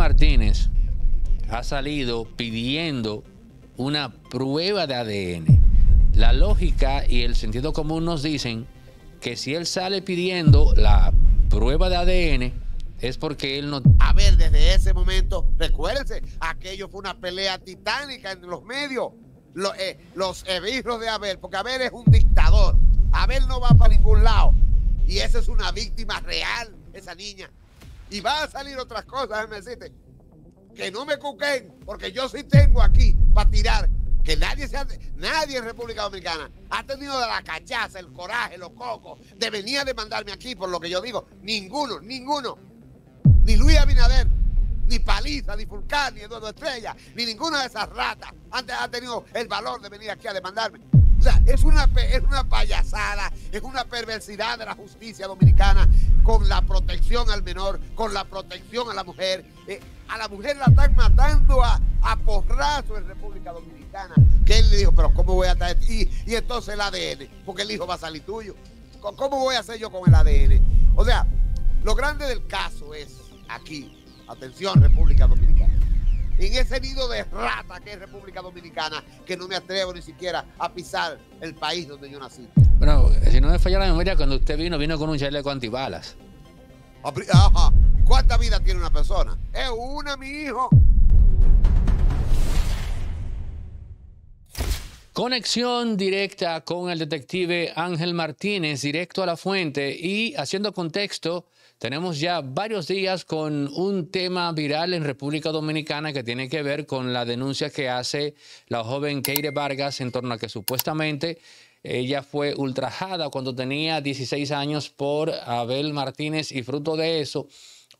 Martínez ha salido pidiendo una prueba de ADN. La lógica y el sentido común nos dicen que si él sale pidiendo la prueba de ADN, es porque él no... A ver, desde ese momento, recuérdense, aquello fue una pelea titánica en los medios, eh, los, eh, de Abel, porque Abel es un dictador, Abel no va para ningún lado, y esa es una víctima real, esa niña y va a salir otras cosas, me decirte. Que no me cuquen, porque yo sí tengo aquí para tirar. Que nadie, se nadie en República Dominicana ha tenido la cachaza, el coraje, los cocos de venir a demandarme aquí por lo que yo digo. Ninguno, ninguno. Ni Luis Abinader, ni Paliza, ni Fulcán, ni Eduardo Estrella, ni ninguna de esas ratas antes ha tenido el valor de venir aquí a demandarme. O sea, es una, es payasada, es una perversidad de la justicia dominicana con la protección al menor, con la protección a la mujer. Eh, a la mujer la están matando a, a porrazo en República Dominicana. Que él le dijo, pero ¿cómo voy a estar? Y, y entonces el ADN, porque el hijo va a salir tuyo. ¿Cómo voy a hacer yo con el ADN? O sea, lo grande del caso es aquí, atención República Dominicana en ese nido de rata que es República Dominicana, que no me atrevo ni siquiera a pisar el país donde yo nací. Bueno, si no me falla la memoria, cuando usted vino, vino con un chaleco antibalas. ¿Cuánta vida tiene una persona? Es una, mi hijo. Conexión directa con el detective Ángel Martínez, directo a la fuente y haciendo contexto tenemos ya varios días con un tema viral en República Dominicana que tiene que ver con la denuncia que hace la joven Keire Vargas en torno a que supuestamente ella fue ultrajada cuando tenía 16 años por Abel Martínez y fruto de eso,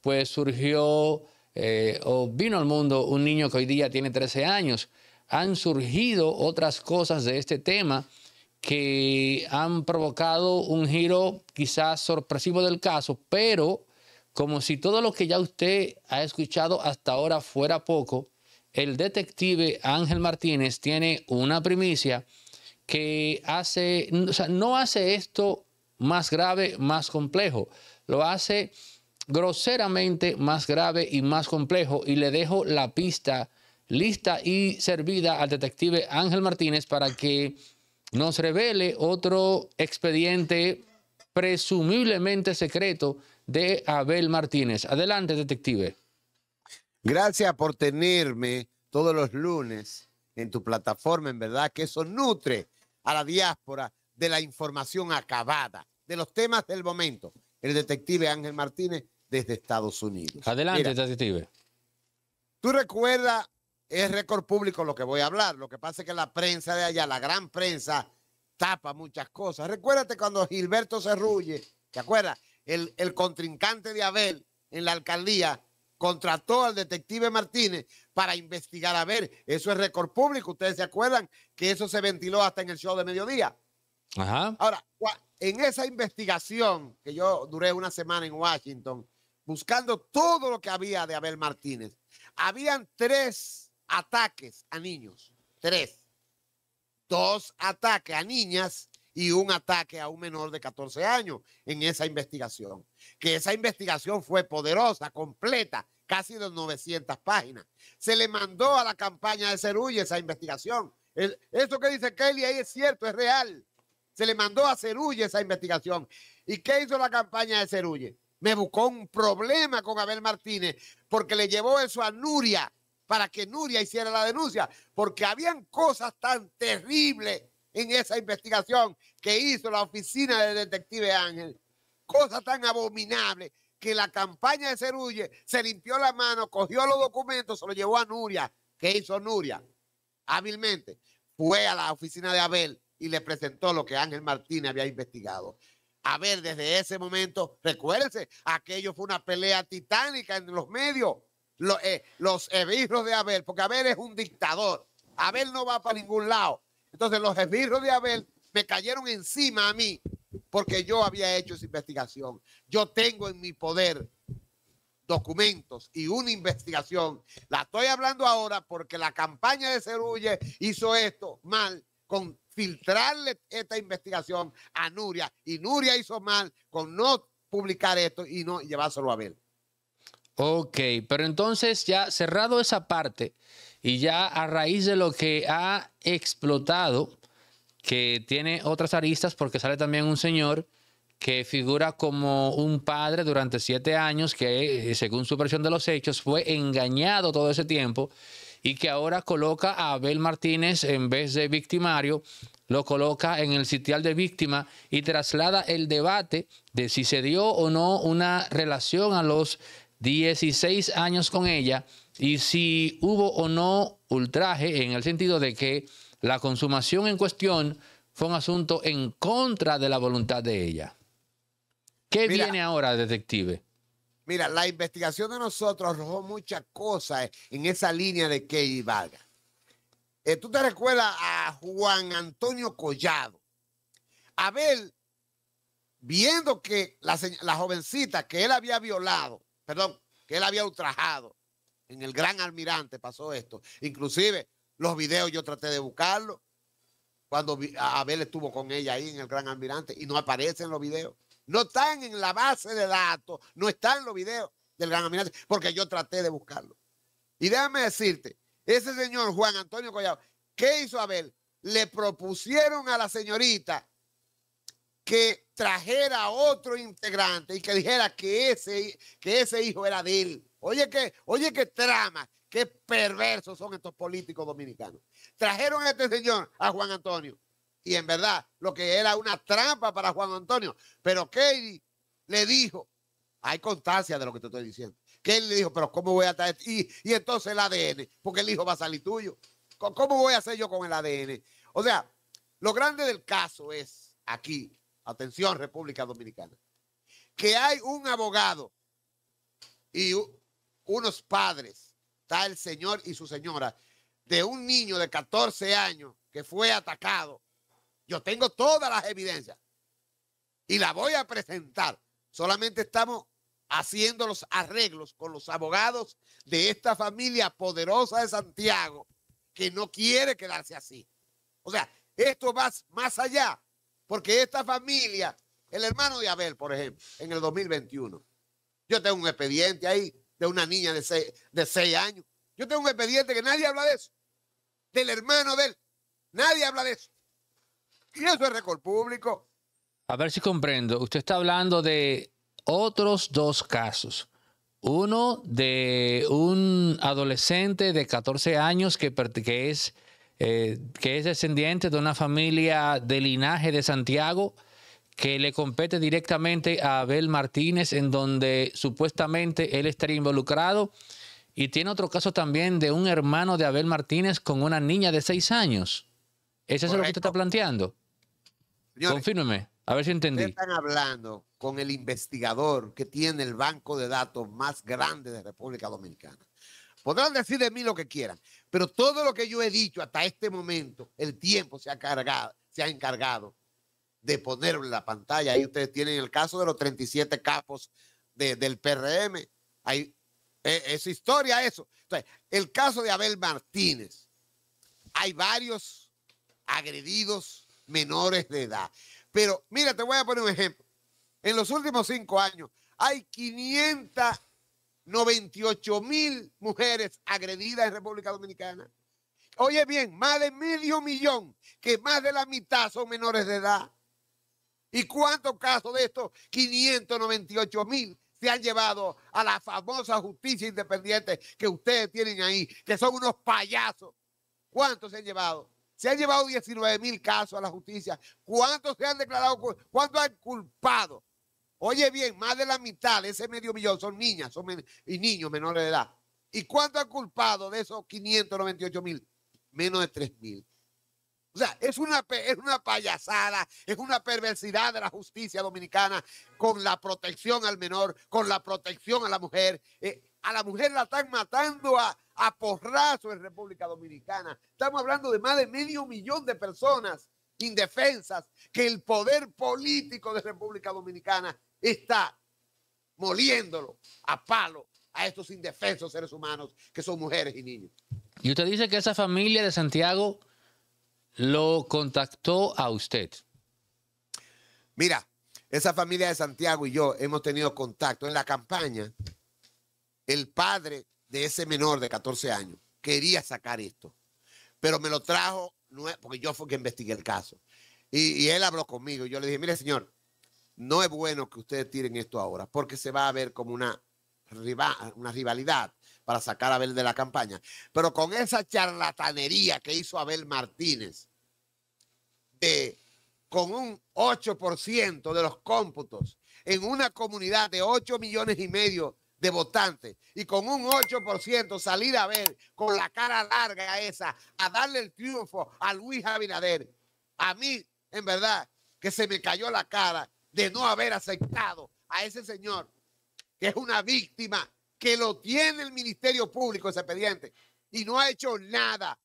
pues surgió eh, o vino al mundo un niño que hoy día tiene 13 años. Han surgido otras cosas de este tema que han provocado un giro quizás sorpresivo del caso, pero como si todo lo que ya usted ha escuchado hasta ahora fuera poco, el detective Ángel Martínez tiene una primicia que hace, o sea, no hace esto más grave, más complejo, lo hace groseramente más grave y más complejo y le dejo la pista lista y servida al detective Ángel Martínez para que nos revele otro expediente presumiblemente secreto de Abel Martínez. Adelante, detective. Gracias por tenerme todos los lunes en tu plataforma, en verdad que eso nutre a la diáspora de la información acabada, de los temas del momento. El detective Ángel Martínez desde Estados Unidos. Adelante, detective. ¿Tú recuerdas es récord público lo que voy a hablar. Lo que pasa es que la prensa de allá, la gran prensa, tapa muchas cosas. Recuérdate cuando Gilberto Cerrulle, ¿te acuerdas? El, contrincante de Abel en la alcaldía contrató al detective Martínez para investigar a Abel. Eso es récord público. Ustedes se acuerdan que eso se ventiló hasta en el show de mediodía. Ajá. Ahora, en esa investigación que yo duré una semana en Washington, buscando todo lo que había de Abel Martínez, habían tres ataques a niños. Tres. Dos ataques a niñas y un ataque a un menor de 14 años en esa investigación. Que esa investigación fue poderosa, completa, casi de 900 páginas. Se le mandó a la campaña de Cerulle esa investigación. eso que dice Kelly ahí es cierto, es real. Se le mandó a Cerulle esa investigación. ¿Y qué hizo la campaña de Cerulle? Me buscó un problema con Abel Martínez porque le llevó eso a Nuria, para que Nuria hiciera la denuncia, porque habían cosas tan terribles en esa investigación que hizo la oficina del detective Ángel, cosas tan abominables que la campaña de Cerulle se limpió la mano, cogió los documentos, se los llevó a Nuria. ¿Qué hizo Nuria? Hábilmente fue a la oficina de Abel y le presentó lo que Ángel Martínez había investigado. A ver, desde ese momento, recuérdense, aquello fue una pelea titánica en los medios eh, los, eh, de Abel, porque Abel es un dictador. Abel no va para ningún lado. Entonces los esbirros de Abel me cayeron encima a mí porque yo había hecho esa investigación. Yo tengo en mi poder documentos y una investigación. La estoy hablando ahora porque la campaña de Cerulle hizo esto mal con filtrarle esta investigación a Nuria y Nuria hizo mal con no publicar esto y no llevárselo a Abel. Ok, pero entonces ya cerrado esa parte y ya a raíz de lo que ha explotado, que tiene otras aristas porque sale también un señor que figura como un padre durante siete años que, eh, según su versión de los hechos, fue engañado todo ese tiempo y que ahora coloca a Abel Martínez en vez de victimario, lo coloca en el sitial de víctima y traslada el debate de si se dio o no una relación a los 16 años con ella y si hubo o no ultraje en el sentido de que la consumación en cuestión fue un asunto en contra de la voluntad de ella. ¿Qué viene ahora, detective? Mira, la investigación de nosotros arrojó muchas cosas en esa línea de Kelly Vargas. Eh, Tú te recuerdas a Juan Antonio Collado. A ver, viendo que la, la jovencita que él había violado perdón, que él había ultrajado. En el Gran Almirante pasó esto. Inclusive los videos yo traté de buscarlo cuando Abel estuvo con ella ahí en el Gran Almirante y no aparecen los videos. No están en la base de datos, no están los videos del Gran Almirante, porque yo traté de buscarlo. Y déjame decirte, ese señor Juan Antonio Collado, ¿qué hizo Abel? Le propusieron a la señorita que trajera otro integrante y que dijera que ese, que ese hijo era de él. Oye que, oye que trama, qué perversos son estos políticos dominicanos. Trajeron a este señor a Juan Antonio y en verdad lo que era una trampa para Juan Antonio, pero Katie le dijo, hay constancia de lo que te estoy diciendo, que él le dijo, pero ¿cómo voy a traer? Y, y entonces el ADN, porque el hijo va a salir tuyo. ¿Cómo voy a hacer yo con el ADN? O sea, lo grande del caso es aquí atención República Dominicana, que hay un abogado y unos padres, está el señor y su señora, de un niño de 14 años que fue atacado. Yo tengo todas las evidencias y la voy a presentar. Solamente estamos haciendo los arreglos con los abogados de esta familia poderosa de Santiago que no quiere quedarse así. O sea, esto va más allá porque esta familia, el hermano de Abel, por ejemplo, en el 2021, yo tengo un expediente ahí de una niña de seis, años. Yo tengo un expediente que nadie habla de eso. Del hermano de él. Nadie habla de eso. Y eso es récord público. A ver si comprendo. Usted está hablando de otros dos casos. Uno de un adolescente de 14 años que, que es eh, que es descendiente de una familia de linaje de Santiago que le compete directamente a Abel Martínez, en donde supuestamente él estaría involucrado. Y tiene otro caso también de un hermano de Abel Martínez con una niña de seis años. ¿Eso es lo que usted está planteando? Confírmeme, a ver si entendí. Están hablando con el investigador que tiene el banco de datos más grande de República Dominicana. Podrán decir de mí lo que quieran, pero todo lo que yo he dicho hasta este momento, el tiempo se ha cargado, se ha encargado de ponerlo en la pantalla. Ahí ustedes tienen el caso de los 37 capos del PRM. Hay e, es historia eso. el caso de Abel Martínez. Hay varios agredidos menores de edad. Pero mira, te voy a poner un ejemplo. En los últimos cinco años hay 500 98 mil mujeres agredidas en República Dominicana. Oye bien, más de medio millón, que más de la mitad son menores de edad. ¿Y cuántos casos de estos 598 mil se han llevado a la famosa justicia independiente que ustedes tienen ahí, que son unos payasos? ¿Cuántos se han llevado? Se han llevado 19 mil casos a la justicia. ¿Cuántos se han declarado, cuántos han culpado Oye bien, más de la mitad de ese medio millón son niñas y niños menores de edad. ¿Y cuánto han culpado de esos 598 mil? Menos de 3 mil. O sea, es una, una payasada, es una perversidad de la justicia dominicana con la protección al menor, con la protección a la mujer. Eh, a la mujer la están matando a, a porrazo en República Dominicana. Estamos hablando de más de medio millón de personas indefensas, que el poder político de República Dominicana está moliéndolo a palo a estos indefensos seres humanos que son mujeres y niños. Y usted dice que esa familia de Santiago lo contactó a usted. Mira, esa familia de Santiago y yo hemos tenido contacto en la campaña. El padre de ese menor de 14 años quería sacar esto, pero me lo trajo porque yo fue que investigué el caso. Y, él habló conmigo yo le dije, mire señor, no es bueno que ustedes tiren esto ahora, porque se va a ver como una, rivalidad para sacar a Abel de la campaña. Pero con esa charlatanería que hizo Abel Martínez, con un 8% de los cómputos en una comunidad de 8 millones y medio de votantes y con un 8% salir a ver con la cara larga esa a darle el triunfo a Luis Abinader. A mí, en verdad, que se me cayó la cara de no haber aceptado a ese señor que es una víctima, que lo tiene el Ministerio Público ese expediente y no ha hecho nada.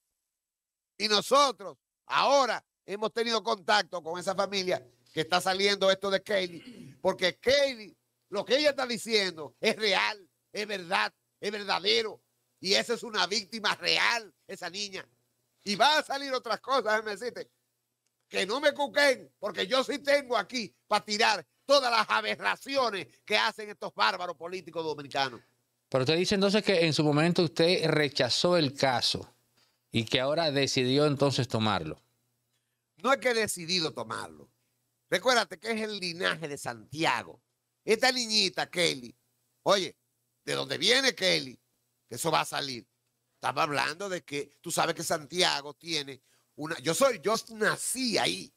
Y nosotros ahora hemos tenido contacto con esa familia que está saliendo esto de Kaylee porque Kaylee lo que ella está diciendo es real, es verdad, es verdadero. Y esa es una víctima real, esa niña. Y va a salir otras cosas, me deciste. Que no me cuquen, porque yo sí tengo aquí para tirar todas las aberraciones que hacen estos bárbaros políticos dominicanos. Pero usted dice entonces que en su momento usted rechazó el caso y que ahora decidió entonces tomarlo. No es que he decidido tomarlo. Recuérdate que es el linaje de Santiago. Esta niñita, Kelly, oye, ¿de dónde viene Kelly? Que eso va a salir. Estaba hablando de que tú sabes que Santiago tiene una. Yo soy, yo nací ahí.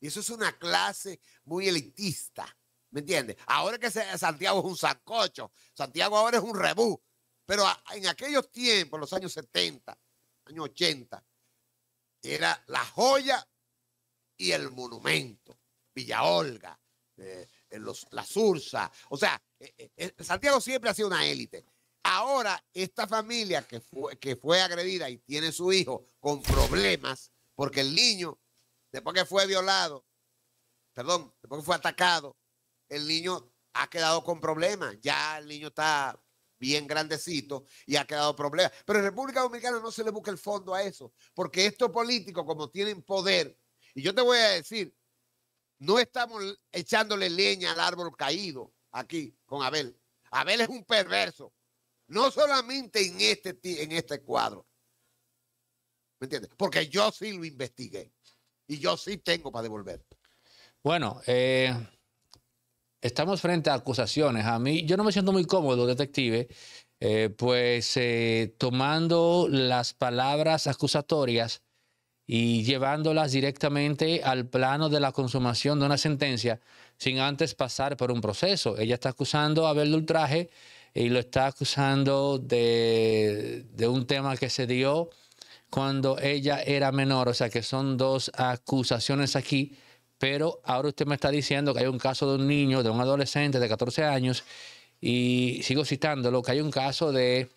Y eso es una clase muy elitista. ¿Me entiendes? Ahora que Santiago es un sancocho, Santiago ahora es un rebú. Pero en aquellos tiempos, los años 70, años 80, era la joya y el monumento. Villa Olga, eh, los, la O sea, eh, eh, eh, Santiago siempre ha sido una élite. Ahora, esta familia que fue, que fue agredida y tiene su hijo con problemas, porque el niño, después que fue violado, perdón, después que fue atacado, el niño ha quedado con problemas. Ya el niño está bien grandecito y ha quedado problemas. Pero en República Dominicana no se le busca el fondo a eso, porque estos políticos, como tienen poder, y yo te voy a decir, no estamos echándole leña al árbol caído aquí con Abel. Abel es un perverso. No solamente en este, en este cuadro. ¿Me entiendes? Porque yo sí lo investigué. Y yo sí tengo para devolver. Bueno, eh, estamos frente a acusaciones. A mí, yo no me siento muy cómodo, detective, eh, pues eh, tomando las palabras acusatorias y llevándolas directamente al plano de la consumación de una sentencia sin antes pasar por un proceso. Ella está acusando a Abel de ultraje y lo está acusando de, de un tema que se dio cuando ella era menor, o sea que son dos acusaciones aquí, pero ahora usted me está diciendo que hay un caso de un niño, de un adolescente de 14 años, y sigo citándolo, que hay un caso de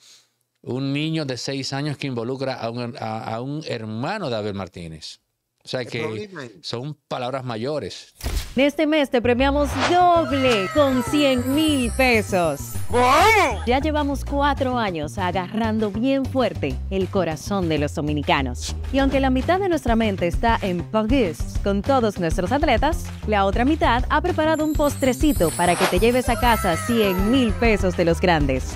un niño de seis años que involucra a un, hermano de Abel Martínez. O sea que son palabras mayores. En este mes te premiamos doble con 100 mil pesos. Ya llevamos cuatro años agarrando bien fuerte el corazón de los dominicanos. Y aunque la mitad de nuestra mente está en París con todos nuestros atletas, la otra mitad ha preparado un postrecito para que te lleves a casa 100 mil pesos de los grandes.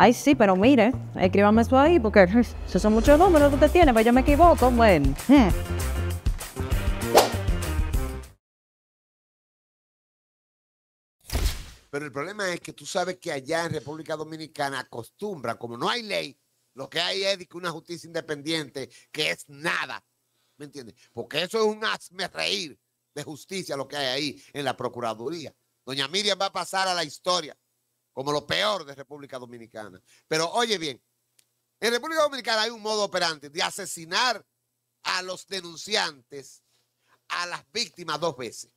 Ay, sí, pero mire, escríbame eso ahí porque esos son muchos números que usted tiene, pero pues yo me equivoco. Bueno. Hmm. Pero el problema es que tú sabes que allá en República Dominicana acostumbra, como no hay ley, lo que hay es una justicia independiente que es nada. ¿Me entiendes? Porque eso es un hazme reír de justicia lo que hay ahí en la Procuraduría. Doña Miriam va a pasar a la historia como lo peor de República Dominicana. Pero oye bien, en República Dominicana hay un modo operante de asesinar a los denunciantes, a las víctimas dos veces.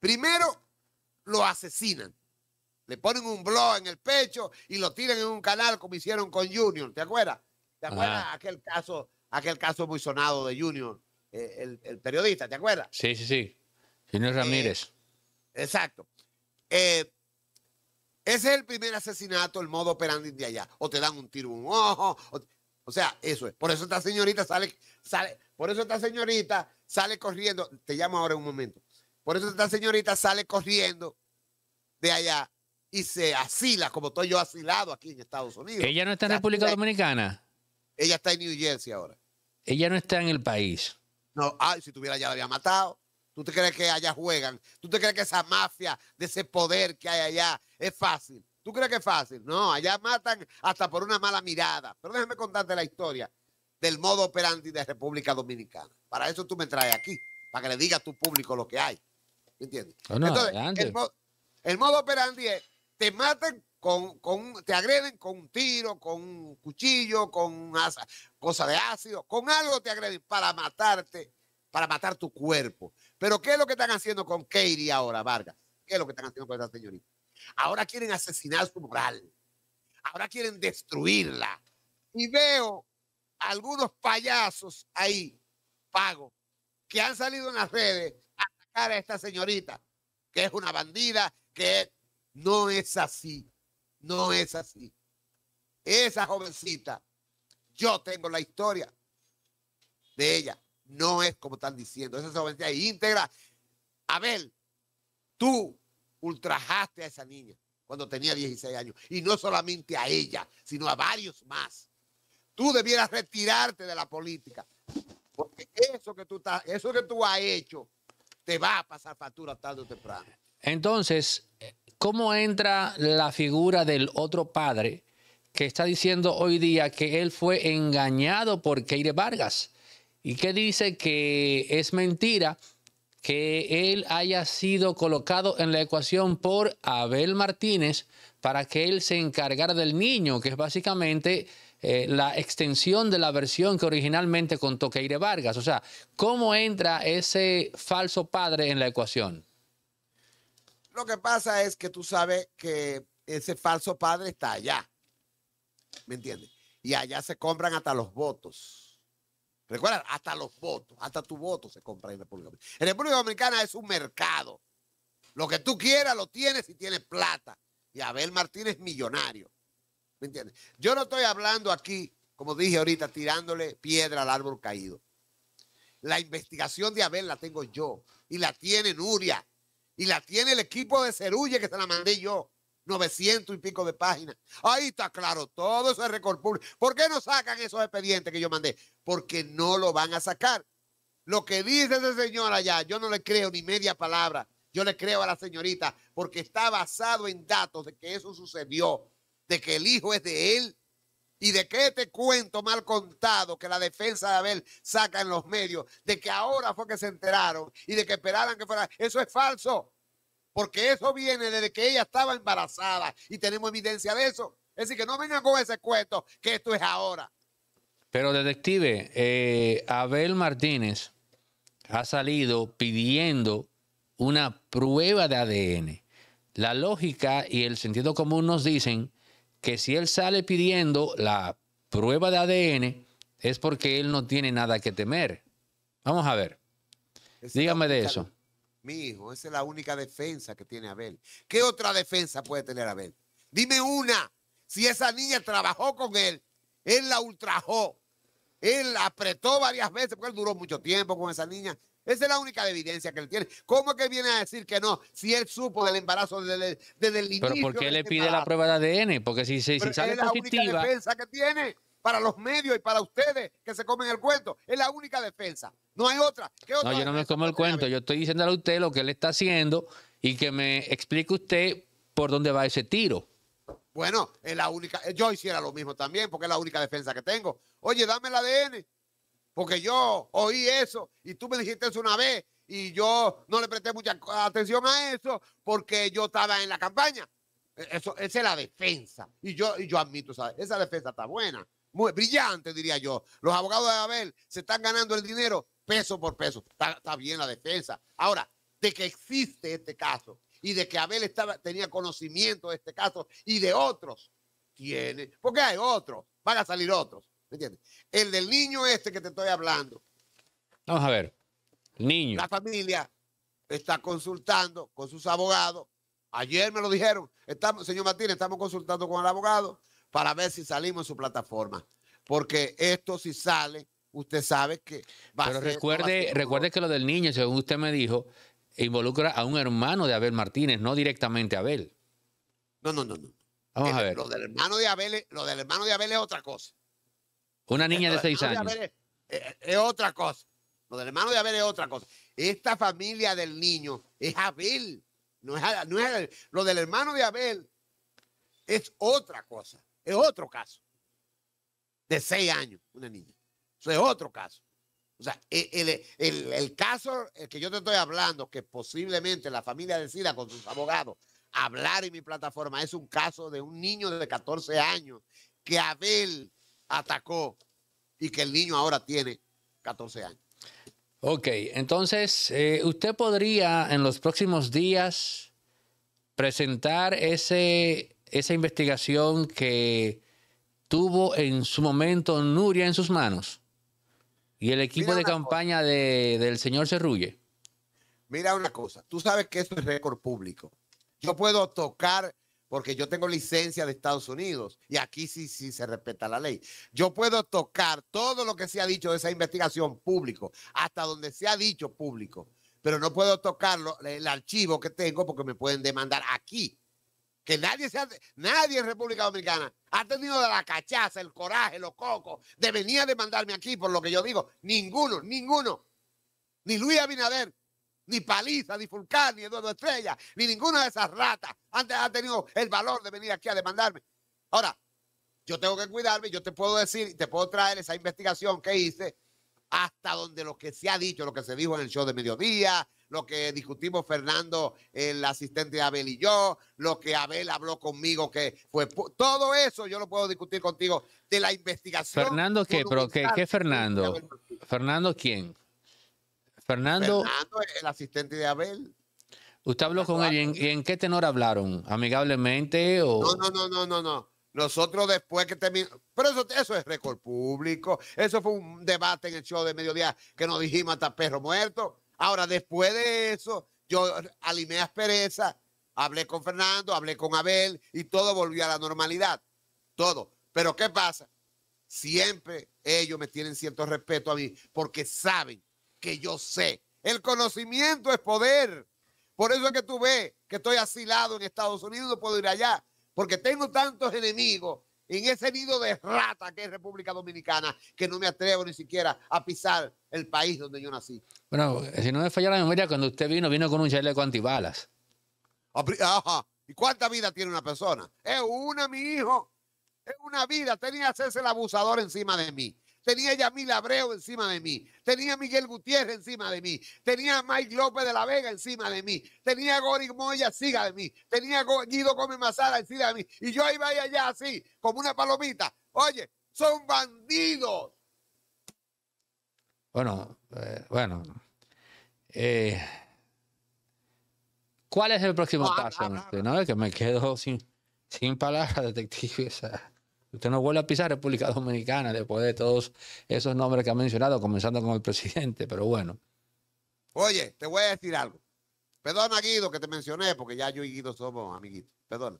Primero, lo asesinan. Le ponen un blog en el pecho y lo tiran en un canal como hicieron con Junior. ¿Te acuerdas? ¿Te acuerdas aquel caso, aquel caso muy sonado de Junior, eh, el, periodista? ¿Te acuerdas? Sí, sí, sí. Junior eh, Ramírez. exacto. Eh, ese es el primer asesinato, el modo operandi de allá. O te dan un tiro un ojo. O, sea, eso es. Por eso esta señorita sale, sale, por eso esta señorita sale corriendo. Te llamo ahora en un momento. Por eso esta señorita sale corriendo de allá y se asila, como estoy yo asilado aquí en Estados Unidos. Ella no está en República Dominicana. Ella está en New Jersey ahora. Ella no está en el país. No, ay, si tuviera ya la había matado. ¿Tú te crees que allá juegan? ¿Tú te crees que esa mafia de ese poder que hay allá es fácil? ¿Tú crees que es fácil? No, allá matan hasta por una mala mirada. Pero déjame contarte la historia del modo operandi de República Dominicana. Para eso tú me traes aquí, para que le digas a tu público lo que hay. ¿Me entiendes? Ah, el, modo operandi es, te matan con, con, te agreden con un tiro, con un cuchillo, con una cosa de ácido, con algo te agreden para matarte, para matar tu cuerpo. Pero ¿qué es lo que están haciendo con Katie ahora, Vargas? ¿Qué es lo que están haciendo con esa señorita? Ahora quieren asesinar su moral. Ahora quieren destruirla. Y veo algunos payasos ahí, pago, que han salido en las redes a atacar a esta señorita, que es una bandida, que no es así. No es así. Esa jovencita, yo tengo la historia de ella. No es como están diciendo. Esa soberanía íntegra. Abel, tú ultrajaste a esa niña cuando tenía 16 años. Y no solamente a ella, sino a varios más. Tú debieras retirarte de la política. Porque eso que tú, eso que tú has hecho te va a pasar factura tarde o temprano. Entonces, ¿cómo entra la figura del otro padre que está diciendo hoy día que él fue engañado por Keire Vargas? y que dice que es mentira que él haya sido colocado en la ecuación por Abel Martínez para que él se encargara del niño, que es básicamente eh, la extensión de la versión que originalmente contó Keire Vargas. O sea, ¿cómo entra ese falso padre en la ecuación? Lo que pasa es que tú sabes que ese falso padre está allá. ¿Me entiendes? Y allá se compran hasta los votos. Recuerda, hasta los votos, hasta tu voto se compra en República Dominicana. En República Dominicana es un mercado. Lo que tú quieras lo tienes y tienes plata. Y Abel Martínez millonario. ¿Me entiendes? Yo no estoy hablando aquí, como dije ahorita, tirándole piedra al árbol caído. La investigación de Abel la tengo yo. Y la tiene Nuria. Y la tiene el equipo de Cerulle que se la mandé yo. 900 y pico de páginas. Ahí está claro, todo eso es récord público. ¿Por qué no sacan esos expedientes que yo mandé? Porque no lo van a sacar. Lo que dice ese señor allá, yo no le creo ni media palabra. Yo le creo a la señorita porque está basado en datos de que eso sucedió, de que el hijo es de él y de que este cuento mal contado que la defensa de Abel saca en los medios, de que ahora fue que se enteraron y de que esperaran que fuera. Eso es falso porque eso viene desde que ella estaba embarazada y tenemos evidencia de eso. Es decir, que no vengan con ese cuento, que esto es ahora. Pero detective, eh, Abel Martínez ha salido pidiendo una prueba de ADN. La lógica y el sentido común nos dicen que si él sale pidiendo la prueba de ADN es porque él no tiene nada que temer. Vamos a ver. Dígame de eso mi hijo. Esa es la única defensa que tiene Abel. ¿Qué otra defensa puede tener Abel? Dime una. Si esa niña trabajó con él, él la ultrajó, él la apretó varias veces, porque él duró mucho tiempo con esa niña. Esa es la única evidencia que él tiene. ¿Cómo que viene a decir que no? Si él supo del embarazo desde, desde el inicio. Pero ¿por qué le este pide la prueba de ADN? Porque si, sale positiva. Es la única defensa que tiene para los medios y para ustedes que se comen el cuento. Es la única defensa. No hay otra. no, yo no me como el cuento. Yo estoy diciéndole a usted lo que él está haciendo y que me explique usted por dónde va ese tiro. Bueno, es la única. Yo hiciera lo mismo también porque es la única defensa que tengo. Oye, dame el ADN. Porque yo oí eso y tú me dijiste eso una vez y yo no le presté mucha atención a eso porque yo estaba en la campaña. E-, eso, esa es la defensa. Y yo, yo admito, esa defensa está buena muy brillante, diría yo. Los abogados de Abel se están ganando el dinero peso por peso. Está, bien la defensa. Ahora, de que existe este caso y de que Abel estaba, tenía conocimiento de este caso y de otros, tiene, porque hay otros, van a salir otros. El del niño este que te estoy hablando. Vamos a ver. Niño. La familia está consultando con sus abogados. Ayer me lo dijeron. Estamos, señor Martínez, estamos consultando con el abogado para ver si salimos en su plataforma. Porque esto si sale, usted sabe que va a ser, recuerde, recuerde que lo del niño, según usted me dijo, involucra a un hermano de Abel Martínez, no directamente a Abel. No, no, no, no. Vamos a ver. Lo del hermano de Abel, lo del hermano de Abel es otra cosa. Una niña de seis años. Eh, eh, es, otra cosa. Lo del hermano de Abel es otra cosa. Esta familia del niño es Abel. no es, lo del hermano de Abel es otra cosa. Es otro caso. De seis años, una niña. es otro caso. O sea, e, el, caso que yo te estoy hablando, que posiblemente la familia decida con sus abogados hablar en mi plataforma, es un caso de un niño de 14 años que Abel atacó y que el niño ahora tiene 14 años. Ok, entonces eh, usted podría en los próximos días presentar ese esa investigación que tuvo en su momento Nuria en sus manos y el equipo de campaña del señor Cerrulle. Mira una cosa, tú sabes que eso es récord público. Yo puedo tocar porque yo tengo licencia de Estados Unidos y aquí sí, sí se respeta la ley. Yo puedo tocar todo lo que se ha dicho de esa investigación público, hasta donde se ha dicho público, pero no puedo tocar el archivo que tengo porque me pueden demandar aquí que nadie, se nadie en República Dominicana ha tenido la cachaza, el coraje, los cocos, de venir a demandarme aquí por lo que yo digo. Ninguno, ninguno. Ni Luis Abinader, ni Paliza, ni Fulcán, ni Eduardo Estrella, ni ninguna de esas ratas antes ha tenido el valor de venir aquí a demandarme. Ahora, yo tengo que cuidarme, yo te puedo decir, te puedo traer esa investigación que hice hasta donde lo que se ha dicho, lo que se dijo en el show de mediodía, lo que discutimos Fernando, el asistente de Abel y yo, lo que Abel habló conmigo, que fue todo eso yo lo puedo discutir contigo de la investigación. Fernando, ¿qué? ¿Pero qué, Fernando? ¿Fernando quién? Fernando, el asistente de Abel. ¿Usted habló con él? ¿Y en, qué tenor hablaron? ¿Amigablemente? O... No, no, no, no, no, no. Nosotros después que terminó. Pero eso, eso es récord público. Eso fue un debate en el show de mediodía que nos dijimos hasta perro muerto. Ahora, después de eso, yo alimé aspereza, hablé con Fernando, hablé con Abel y todo volvió a la normalidad. Todo. Pero ¿qué pasa? Siempre ellos me tienen cierto respeto a mí porque saben que yo sé. El conocimiento es poder. Por eso es que tú ves que estoy asilado en Estados Unidos, no puedo ir allá, porque tengo tantos enemigos en ese nido de rata que es República Dominicana, que no me atrevo ni siquiera a pisar el país donde yo nací. Bueno, si no me falla la memoria, cuando usted vino, vino con un chaleco antibalas. Ah, ajá. ¿Y cuánta vida tiene una persona? Es una, mi hijo. Es una vida. Tenía que hacerse el abusador encima de mí. Tenía Yamil Abreu encima de mí. Tenía Miguel Gutiérrez encima de mí. Tenía Mike López de la Vega encima de mí. Tenía Gori Moya Siga de mí. Tenía Guido Gómez Mazara encima de mí. Y yo ahí vaya allá así, como una palomita. Oye, son bandidos. Bueno, eh, bueno. Eh, ¿Cuál es el próximo ah, paso? Este, que me quedo sin, sin palabras, detective. Usted no vuelve a pisar República Dominicana después de todos esos nombres que ha mencionado, comenzando con el presidente, pero bueno. Oye, te voy a decir algo. Perdona, Guido, que te mencioné, porque ya yo y Guido somos amiguitos. Perdona.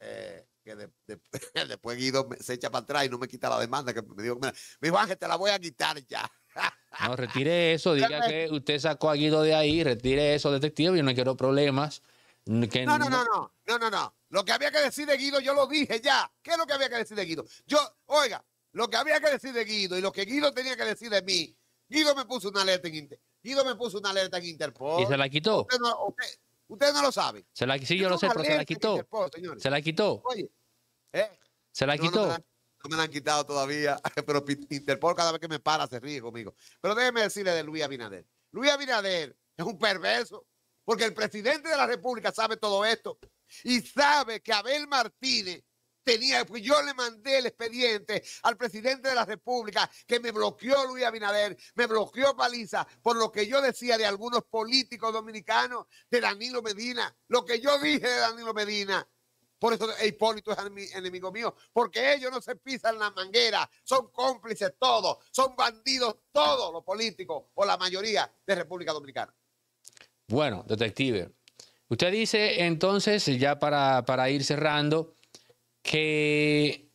Eh, que después Guido se echa para atrás y no me quita la demanda. Que me dijo, Ángel, te la voy a quitar ya. No, retire eso. Diga que usted sacó a Guido de ahí, retire eso, detective. Yo no quiero problemas. no, no, no, no, no, no. Lo que había que decir de Guido, yo lo dije ya. ¿Qué es lo que había que decir de Guido? Yo, oiga, lo que había que decir de Guido y lo que Guido tenía que decir de mí, Guido me puso una alerta en Guido me puso una alerta Interpol. ¿Y se la quitó? Usted no, lo sabe. Se la, sí, yo lo sé, pero se la quitó. se la quitó. Oye, ¿eh? Se la quitó. No me, la, han quitado todavía, pero Interpol cada vez que me para se ríe conmigo. Pero déjeme decirle de Luis Abinader. Luis Abinader es un perverso, porque el presidente de la República sabe todo esto y sabe que Abel Martínez tenía, pues yo le mandé el expediente al presidente de la República que me bloqueó Luis Abinader, me bloqueó Paliza por lo que yo decía de algunos políticos dominicanos, de Danilo Medina, lo que yo dije de Danilo Medina. Por eso Hipólito es enemigo mío, porque ellos no se pisan la manguera, son cómplices todos, son bandidos todos los políticos o la mayoría de República Dominicana. Bueno, detective, Usted dice entonces, ya para, ir cerrando, que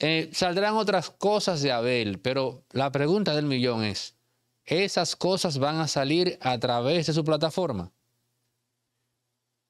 eh, saldrán otras cosas de Abel, pero la pregunta del millón es, ¿esas cosas van a salir a través de su plataforma?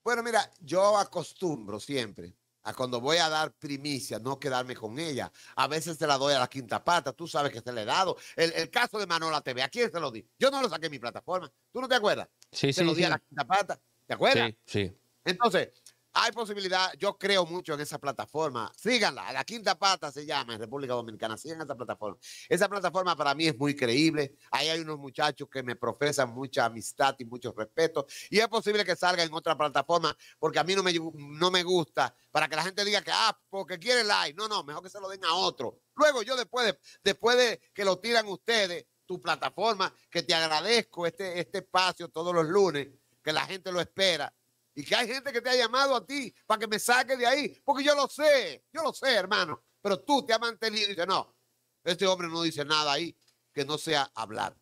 Bueno, mira, yo acostumbro siempre a cuando voy a dar primicia, no quedarme con ella. A veces te la doy a la quinta pata, tú sabes que se le he dado. El, caso de Manola TV, ¿a quién se lo di? Yo no lo saqué en mi plataforma, ¿tú no te acuerdas? Sí, se lo di a la quinta pata. De acuerdo. Sí, Entonces, hay posibilidad, yo creo mucho en esa plataforma. Síganla, la quinta pata se llama en República Dominicana. Sigan esa plataforma. Esa plataforma para mí es muy creíble. Ahí hay unos muchachos que me profesan mucha amistad y mucho respeto. Y es posible que salga en otra plataforma porque a mí no me, no me gusta para que la gente diga que, ah, porque quiere like. No, no, mejor que se lo den a otro. Luego yo después de, después de que lo tiran ustedes, tu plataforma, que te agradezco este, este espacio todos los lunes que la gente lo espera y que hay gente que te ha llamado a ti para que me saque de ahí, porque yo lo sé, yo lo sé, hermano, pero tú te has mantenido y dice, no, este hombre no dice nada ahí que no sea hablar.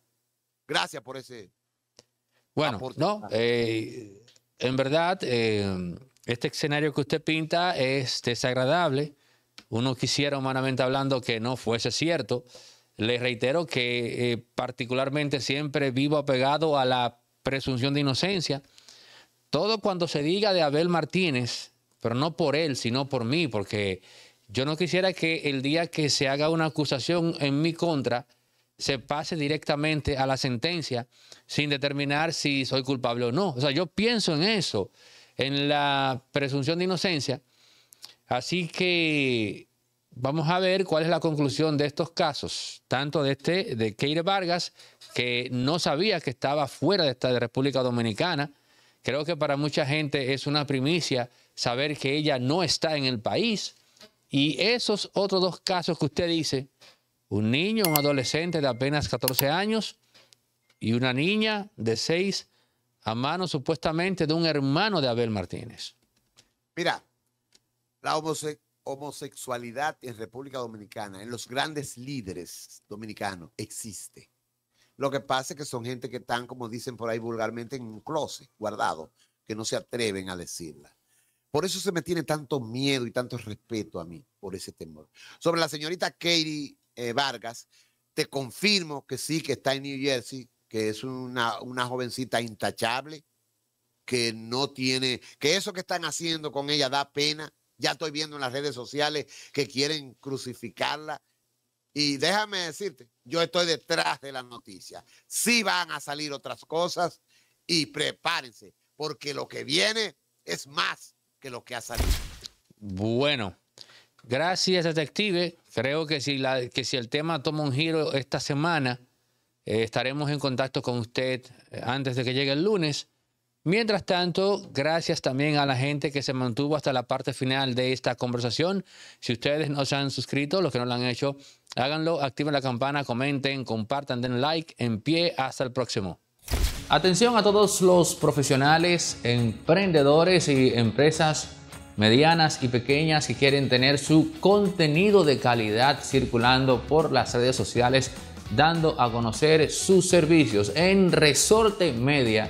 Gracias por ese. Bueno, no, eh, en verdad, eh, este escenario que usted pinta es desagradable. Uno quisiera humanamente hablando que no fuese cierto. Les reitero que eh, particularmente siempre vivo apegado a la presunción de inocencia. Todo cuando se diga de Abel Martínez, pero no por él, sino por mí, porque yo no quisiera que el día que se haga una acusación en mi contra, se pase directamente a la sentencia sin determinar si soy culpable o no. O sea, yo pienso en eso, en la presunción de inocencia. Así que vamos a ver cuál es la conclusión de estos casos, tanto de este, de Keire Vargas, que no sabía que estaba fuera de esta República Dominicana. Creo que para mucha gente es una primicia saber que ella no está en el país. Y esos otros dos casos que usted dice, un niño, un adolescente de apenas 14 años y una niña de 6 a mano supuestamente de un hermano de Abel Martínez. Mira, la homosexualidad en República Dominicana, en los grandes líderes dominicanos, existe. Lo que pasa es que son gente que están, como dicen por ahí vulgarmente, en un closet, guardado, que no se atreven a decirla. Por eso se me tiene tanto miedo y tanto respeto a mí, por ese temor. Sobre la señorita Katie eh, Vargas, te confirmo que sí, que está en New Jersey, que es una jovencita intachable, que no tiene, que eso que están haciendo con ella da pena. Ya estoy viendo en las redes sociales que quieren crucificarla y déjame decirte, yo estoy detrás de la noticia. Sí van a salir otras cosas y prepárense, porque lo que viene es más que lo que ha salido. Bueno, gracias detective. Creo que si, la, que si el tema toma un giro esta semana, eh, estaremos en contacto con usted eh, antes de que llegue el lunes Mientras tanto, gracias también a la gente que se mantuvo hasta la parte final de esta conversación. Si ustedes no se han suscrito, los que no lo han hecho, háganlo, activen la campana, comenten, compartan, den like, en pie, hasta el próximo. Atención a todos los profesionales, emprendedores y empresas medianas y pequeñas que quieren tener su contenido de calidad circulando por las redes sociales, dando a conocer sus servicios en Resorte Media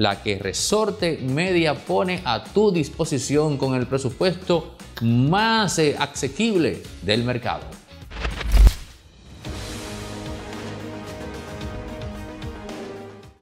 la que Resorte Media pone a tu disposición con el presupuesto más eh, accesible del mercado.